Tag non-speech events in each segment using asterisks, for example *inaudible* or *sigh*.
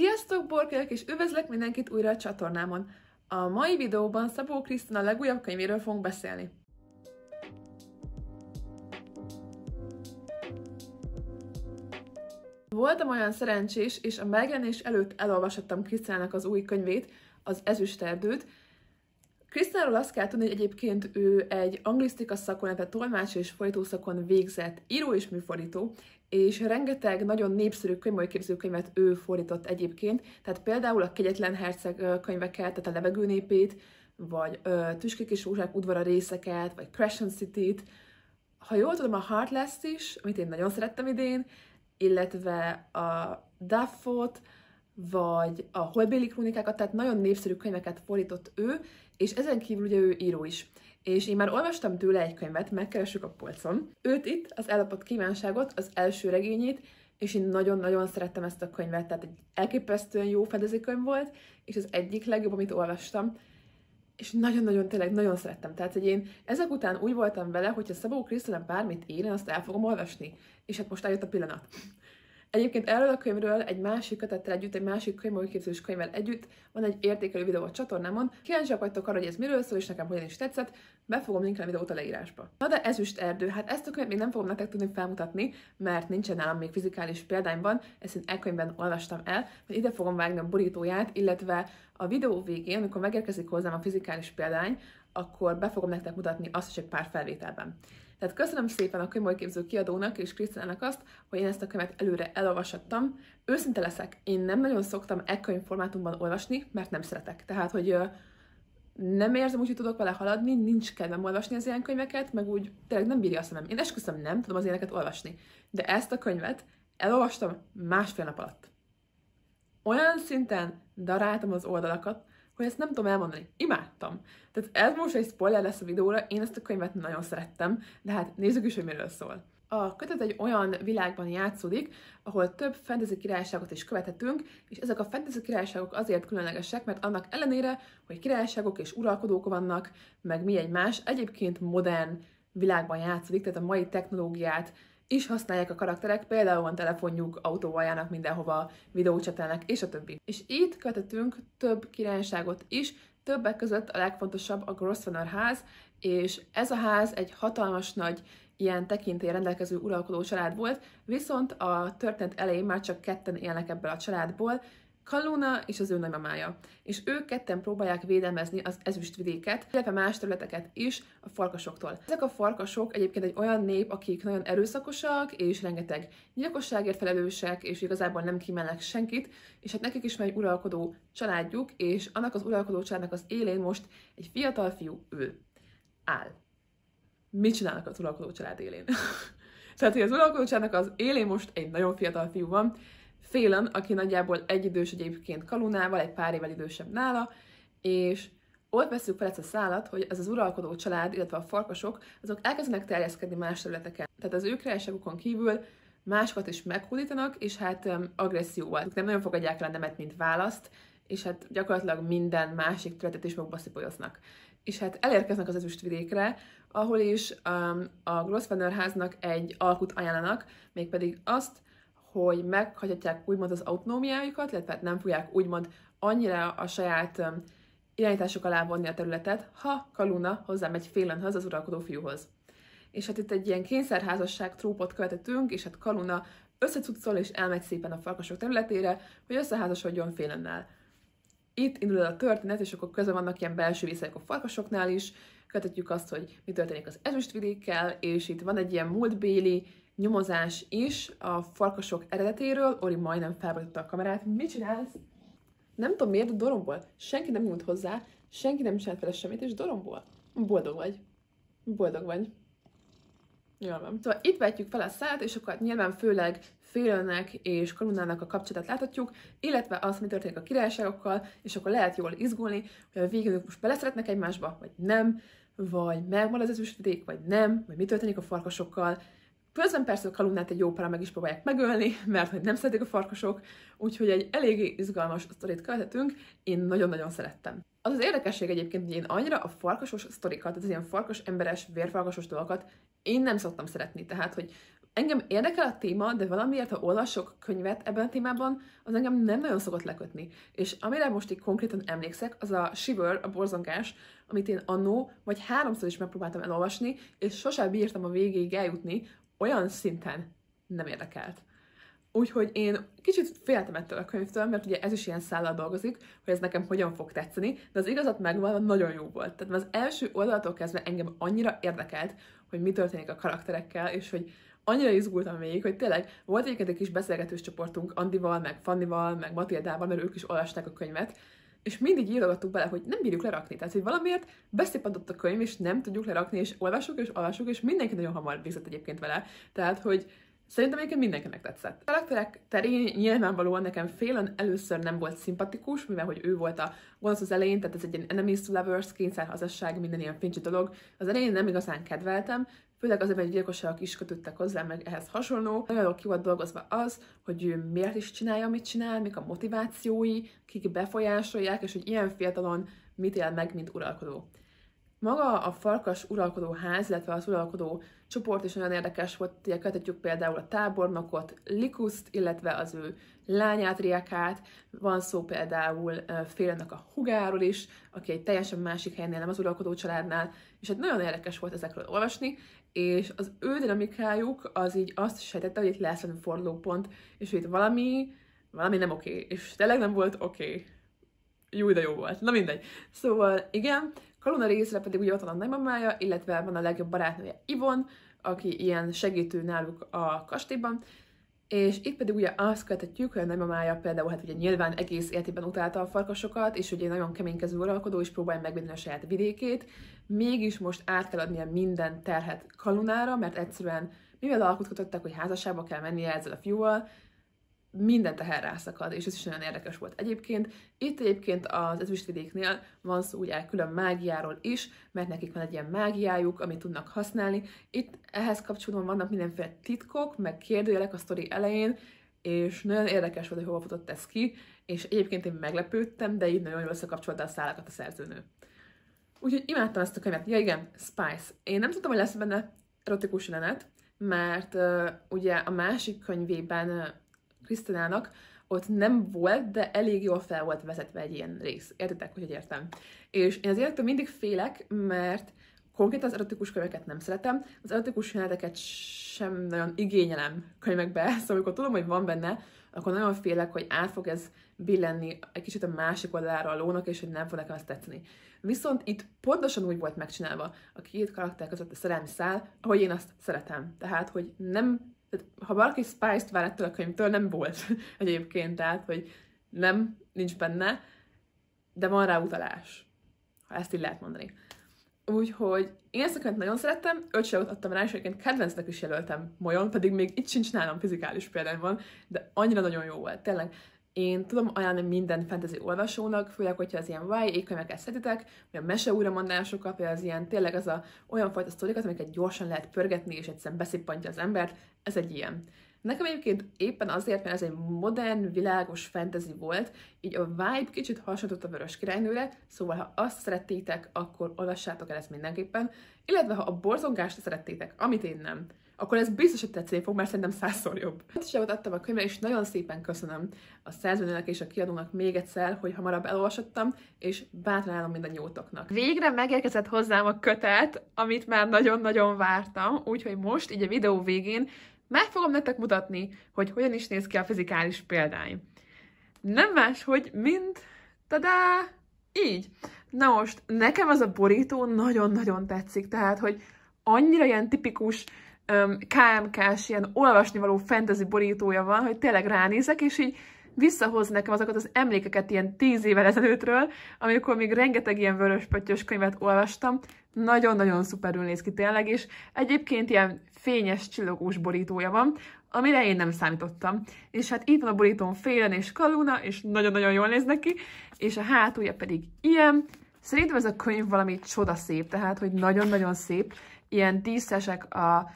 Sziasztok, borkérek, és üdvözlök mindenkit újra a csatornámon! A mai videóban Szabó Krisztina legújabb könyvéről fogunk beszélni. Voltam olyan szerencsés, és a megjelenés előtt elolvasottam Krisztinának az új könyvét, az Ezüsterdőt. Krisztináról azt kell tudni, hogy egyébként ő egy anglisztika szakon, tehát tolmács és fordítószakon végzett író és műfordító, és rengeteg nagyon népszerű könyv, képzőkönyvet ő fordított egyébként, tehát például a Kegyetlen Herceg könyveket, tehát a Levegőnépét, vagy Tüskék és Rózsák udvara részeket, vagy Crescent City-t, ha jól tudom, a Heartless is, amit én nagyon szerettem idén, illetve a Duffot, vagy a Holbéli krónikákat, tehát nagyon népszerű könyveket fordított ő, és ezen kívül ugye ő író is és én már olvastam tőle egy könyvet, megkeressük a polcon. Őt itt, az ellapott kívánságot, az első regényét, és én nagyon-nagyon szerettem ezt a könyvet, tehát egy elképesztően jó fedezőkönyv volt, és az egyik legjobb, amit olvastam, és nagyon-nagyon, tényleg nagyon szerettem. Tehát, hogy én ezek után úgy voltam vele, hogyha Szabó Krisztelen bármit ír, én azt el fogom olvasni. És hát most eljött a pillanat. Egyébként erről a könyvről egy másik kötettel együtt, egy másik könyvmódképzős könyvvel együtt van egy értékelő videó a csatornámon. Kíváncsiak vagytok arra, hogy ez miről szól, és nekem hogyan is tetszett, be fogom linkelni a videót a leírásba. Na de ezüst erdő, hát ezt a könyvet még nem fogom nektek tudni felmutatni, mert nincsen nálam még fizikális példányban, ezt én e-könyvben olvastam el, de ide fogom vágni a borítóját, illetve a videó végén, amikor megérkezik hozzám a fizikális példány, akkor be fogom nektek mutatni azt is egy pár felvételben. Tehát köszönöm szépen a könyvképző kiadónak és Krisztinának azt, hogy én ezt a könyvet előre elolvasattam. Őszinte leszek, én nem nagyon szoktam e könyv formátumban olvasni, mert nem szeretek. Tehát, hogy nem érzem úgy, hogy tudok vele haladni, nincs kedvem olvasni az ilyen könyveket, meg úgy tényleg nem bírja a szemem. Én esküszöm, nem tudom az ilyeneket olvasni. De ezt a könyvet elolvastam másfél nap alatt. Olyan szinten daráltam az oldalakat, hogy ezt nem tudom elmondani. Imádtam. Tehát ez most egy spoiler lesz a videóra, én ezt a könyvet nagyon szerettem, de hát nézzük is, hogy miről szól. A kötet egy olyan világban játszódik, ahol több fantasy királyságot is követhetünk, és ezek a fantasy királyságok azért különlegesek, mert annak ellenére, hogy királyságok és uralkodók vannak, meg mi egymás, egyébként modern világban játszódik, tehát a mai technológiát is használják a karakterek, például van telefonjuk, autóval járnak mindenhova, videócsatelnek, és a többi. És itt kötetünk több királyságot is, többek között a legfontosabb a Grosvenor ház, és ez a ház egy hatalmas nagy ilyen tekintély rendelkező uralkodó család volt, viszont a történet elején már csak ketten élnek ebből a családból, Kalluna és az ő nagymamája, és ők ketten próbálják védelmezni az ezüstvidéket, illetve más területeket is a farkasoktól. Ezek a farkasok egyébként egy olyan nép, akik nagyon erőszakosak, és rengeteg gyilkosságért felelősek, és igazából nem kimennek senkit, és hát nekik is van egy uralkodó családjuk, és annak az uralkodó családnak az élén most egy fiatal fiú ő. Áll. Mit csinálnak az uralkodó család élén? *laughs* Tehát, hogy az uralkodó családnak az élén most egy nagyon fiatal fiú van, Félan, aki nagyjából egy idős egyébként Kalunával, egy pár évvel idősebb nála, és ott veszük fel ezt a szállat, hogy ez az uralkodó család, illetve a farkasok, azok elkezdenek terjeszkedni más területeken. Tehát az ő királyságukon kívül másokat is meghódítanak, és hát um, agresszióval. Ők nem nagyon fogadják el a nemet, mint választ, és hát gyakorlatilag minden másik területet is magukba szipolyoznak. És hát elérkeznek az ezüstvidékre, ahol is um, a Grosvenor háznak egy alkut ajánlanak, mégpedig azt, hogy meghagyhatják úgymond az autonómiájukat, illetve nem fogják úgymond annyira a saját irányítások alá vonni a területet, ha Kaluna hozzámegy Félenhöz, az uralkodó fiúhoz. És hát itt egy ilyen kényszerházasság trópot követettünk, és hát Kaluna összecuccol és elmegy szépen a farkasok területére, hogy összeházasodjon Félennel. Itt indul el a történet, és akkor közben vannak ilyen belső viszonyok a farkasoknál is, kötetjük azt, hogy mi történik az ezüstvidékkel, és itt van egy ilyen múltbéli nyomozás is a farkasok eredetéről. Ori majdnem felborította a kamerát. Mit csinálsz? Nem tudom miért, de Senki nem nyújt hozzá, senki nem csinált vele semmit, és doromból. Boldog vagy. Boldog vagy. Jól van. Szóval itt vetjük fel a szállat, és akkor nyilván főleg Félőnek és Kolumnának a kapcsolatát láthatjuk, illetve azt, mi történik a királyságokkal, és akkor lehet jól izgulni, hogy a végén ők most beleszeretnek egymásba, vagy nem, vagy megmarad az ezüstvidék, vagy nem, vagy mi történik a farkasokkal, Közben persze a kalunnát egy jó pára meg is próbálják megölni, mert hogy nem szeretik a farkasok, úgyhogy egy eléggé izgalmas sztorit követhetünk, én nagyon-nagyon szerettem. Az az érdekesség egyébként, hogy én annyira a farkasos sztorikat, tehát az ilyen farkas emberes, vérfarkasos dolgokat én nem szoktam szeretni. Tehát, hogy engem érdekel a téma, de valamiért, ha olvasok könyvet ebben a témában, az engem nem nagyon szokott lekötni. És amire most így konkrétan emlékszek, az a Shiver, a borzongás, amit én annó vagy háromszor is megpróbáltam elolvasni, és sosem bírtam a végéig eljutni, olyan szinten nem érdekelt. Úgyhogy én kicsit féltem ettől a könyvtől, mert ugye ez is ilyen szállal dolgozik, hogy ez nekem hogyan fog tetszeni, de az igazat megvan, nagyon jó volt. Tehát az első oldaltól kezdve engem annyira érdekelt, hogy mi történik a karakterekkel, és hogy annyira izgultam még, hogy tényleg volt egyébként egy kis beszélgetős csoportunk Andival, meg Fannival, meg Matildával, mert ők is olvasták a könyvet, és mindig írogattuk bele, hogy nem bírjuk lerakni. Tehát, hogy valamiért beszépadott a könyv, és nem tudjuk lerakni, és olvasok, és olvasok, és mindenki nagyon hamar végzett egyébként vele. Tehát, hogy Szerintem egyébként mindenkinek tetszett. A karakterek terén nyilvánvalóan nekem Félen először nem volt szimpatikus, mivel hogy ő volt a gonosz az elején, tehát ez egy ilyen enemies to lovers, kényszerhazasság, minden ilyen fincsi dolog. Az elején nem igazán kedveltem, Főleg azért, mert gyilkosságok is kötöttek hozzá, meg ehhez hasonló. Nagyon jól ki volt dolgozva az, hogy ő miért is csinálja, amit csinál, mik a motivációi, kik befolyásolják, és hogy ilyen fiatalon mit él meg, mint uralkodó. Maga a farkas uralkodó ház, illetve az uralkodó csoport is nagyon érdekes volt, hogy kötetjük például a tábornokot, Likuszt, illetve az ő lányát, Riakát, van szó például Félnek a hugáról is, aki egy teljesen másik helynél, nem az uralkodó családnál, és hát nagyon érdekes volt ezekről olvasni, és az ő dinamikájuk az így azt sejtette, hogy itt lesz valami fordulópont, és hogy itt valami, valami nem oké, és tényleg nem volt oké. Jó, de jó volt. Na mindegy. Szóval igen, Kalona részre pedig ugye ott van a nagymamája, illetve van a legjobb barátnője Ivon, aki ilyen segítő náluk a kastélyban, és itt pedig ugye azt követhetjük, hogy a nagymamája például hát ugye nyilván egész életében utálta a farkasokat, és ugye nagyon keménykező uralkodó, is próbálja megvédeni a saját vidékét, mégis most át kell adnia minden terhet Kalunára, mert egyszerűen mivel alkotkodottak, hogy házassába kell mennie ezzel a fiúval, minden teher rászakad, és ez is nagyon érdekes volt egyébként. Itt egyébként az ezüstvidéknél van szó ugye külön mágiáról is, mert nekik van egy ilyen mágiájuk, amit tudnak használni. Itt ehhez kapcsolódóan vannak mindenféle titkok, meg kérdőjelek a sztori elején, és nagyon érdekes volt, hogy hova futott ez ki, és egyébként én meglepődtem, de így nagyon jól összekapcsolta a szálakat a szerzőnő. Úgyhogy imádtam ezt a könyvet. Ja igen, Spice. Én nem tudtam, hogy lesz benne erotikus jelenet, mert uh, ugye a másik könyvében Krisztinának ott nem volt, de elég jól fel volt vezetve egy ilyen rész. Értitek, hogy értem? És én az életem mindig félek, mert konkrét az erotikus könyveket nem szeretem, az erotikus jeleneteket sem nagyon igényelem könyvekbe, *laughs* szóval amikor tudom, hogy van benne, akkor nagyon félek, hogy át fog ez billenni egy kicsit a másik oldalára a lónak, és hogy nem fog nekem azt tetszeni. Viszont itt pontosan úgy volt megcsinálva a két karakter között a szerelmi szál, ahogy én azt szeretem. Tehát, hogy nem tehát, ha valaki Spice-t vár ettől a könyvtől, nem volt *laughs* egyébként, tehát, hogy nem, nincs benne, de van rá utalás, ha ezt így lehet mondani. Úgyhogy én ezt a könyvet nagyon szerettem, öt adtam rá, és egyébként kedvencnek is jelöltem molyon, pedig még itt sincs nálam fizikális példányban, de annyira nagyon jó volt, tényleg. Én tudom ajánlani minden fantasy olvasónak, főleg, hogyha az ilyen vaj könyveket szeretitek, vagy a mese újramondásokat, vagy az ilyen tényleg az a, olyan fajta sztorikat, amiket gyorsan lehet pörgetni, és egyszerűen beszippantja az embert, ez egy ilyen. Nekem egyébként éppen azért, mert ez egy modern, világos fantasy volt, így a vibe kicsit hasonlított a Vörös Királynőre, szóval ha azt szerettétek, akkor olvassátok el ezt mindenképpen, illetve ha a borzongást szerettétek, amit én nem, akkor ez biztos, hogy tetszeni fog, mert szerintem százszor jobb. Pontosabbot adtam a könyvre, és nagyon szépen köszönöm a szerzőnek és a kiadónak még egyszer, hogy hamarabb elolvasottam, és bátran állom minden jótoknak. Végre megérkezett hozzám a kötet, amit már nagyon-nagyon vártam, úgyhogy most, így a videó végén meg fogom nektek mutatni, hogy hogyan is néz ki a fizikális példány. Nem más, hogy mint... Tadá! Így. Na most, nekem az a borító nagyon-nagyon tetszik, tehát, hogy annyira ilyen tipikus um, KMK-s ilyen olvasnivaló fantasy borítója van, hogy tényleg ránézek, és így visszahoz nekem azokat az emlékeket ilyen tíz évvel ezelőttről, amikor még rengeteg ilyen vöröspöttyös könyvet olvastam, nagyon-nagyon szuperül néz ki tényleg, és egyébként ilyen fényes, csillogós borítója van, amire én nem számítottam. És hát itt van a borítón Félen és Kaluna, és nagyon-nagyon jól néz neki, és a hátulja pedig ilyen. Szerintem ez a könyv valami csodaszép, tehát, hogy nagyon-nagyon szép, ilyen díszesek a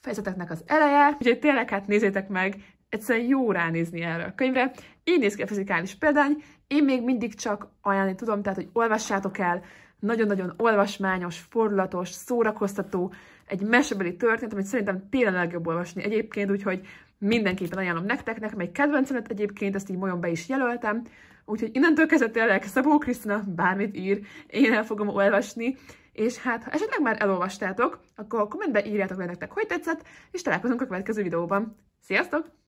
fejezeteknek az eleje. Úgyhogy tényleg hát nézzétek meg, egyszerűen jó ránézni erre a könyvre. Így néz ki a fizikális példány, én még mindig csak ajánlani tudom, tehát hogy olvassátok el, nagyon-nagyon olvasmányos, fordulatos, szórakoztató, egy mesebeli történet, amit szerintem tényleg legjobb olvasni egyébként, úgyhogy mindenképpen ajánlom nektek, nekem egy kedvencemet egyébként, ezt így majom be is jelöltem, úgyhogy innentől kezdve tényleg Szabó Krisztina bármit ír, én el fogom olvasni, és hát ha esetleg már elolvastátok, akkor kommentbe írjátok le nektek, hogy tetszett, és találkozunk a következő videóban. Sziasztok!